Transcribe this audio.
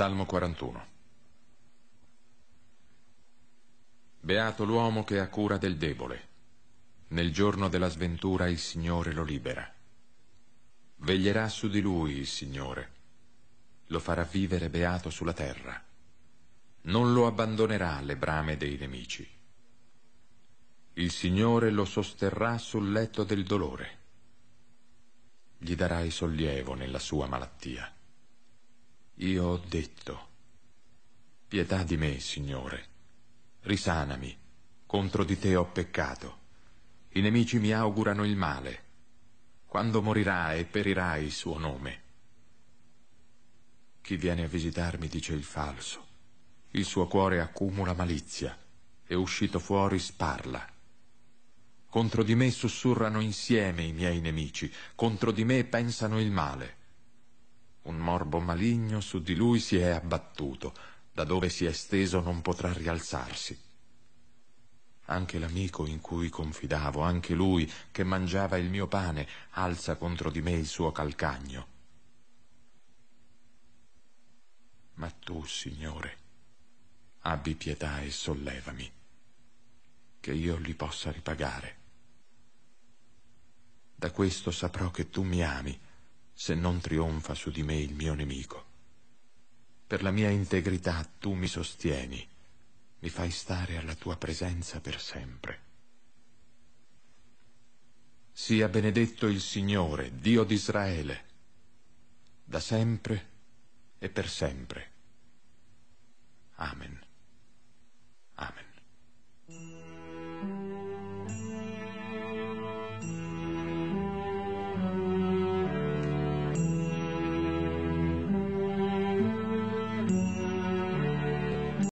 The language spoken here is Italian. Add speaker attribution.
Speaker 1: Salmo 41 Beato l'uomo che ha cura del debole. Nel giorno della sventura il Signore lo libera. Veglierà su di lui il Signore. Lo farà vivere beato sulla terra. Non lo abbandonerà alle brame dei nemici. Il Signore lo sosterrà sul letto del dolore. Gli darà il sollievo nella sua malattia io ho detto, pietà di me, Signore, risanami, contro di te ho peccato, i nemici mi augurano il male, quando morirà e perirà il suo nome. Chi viene a visitarmi dice il falso, il suo cuore accumula malizia, e uscito fuori sparla. Contro di me sussurrano insieme i miei nemici, contro di me pensano il male. Un morbo maligno su di lui si è abbattuto, da dove si è steso non potrà rialzarsi. Anche l'amico in cui confidavo, anche lui che mangiava il mio pane, alza contro di me il suo calcagno. Ma tu, Signore, abbi pietà e sollevami, che io li possa ripagare. Da questo saprò che tu mi ami, se non trionfa su di me il mio nemico. Per la mia integrità tu mi sostieni, mi fai stare alla tua presenza per sempre. Sia benedetto il Signore, Dio d'Israele, da sempre e per sempre.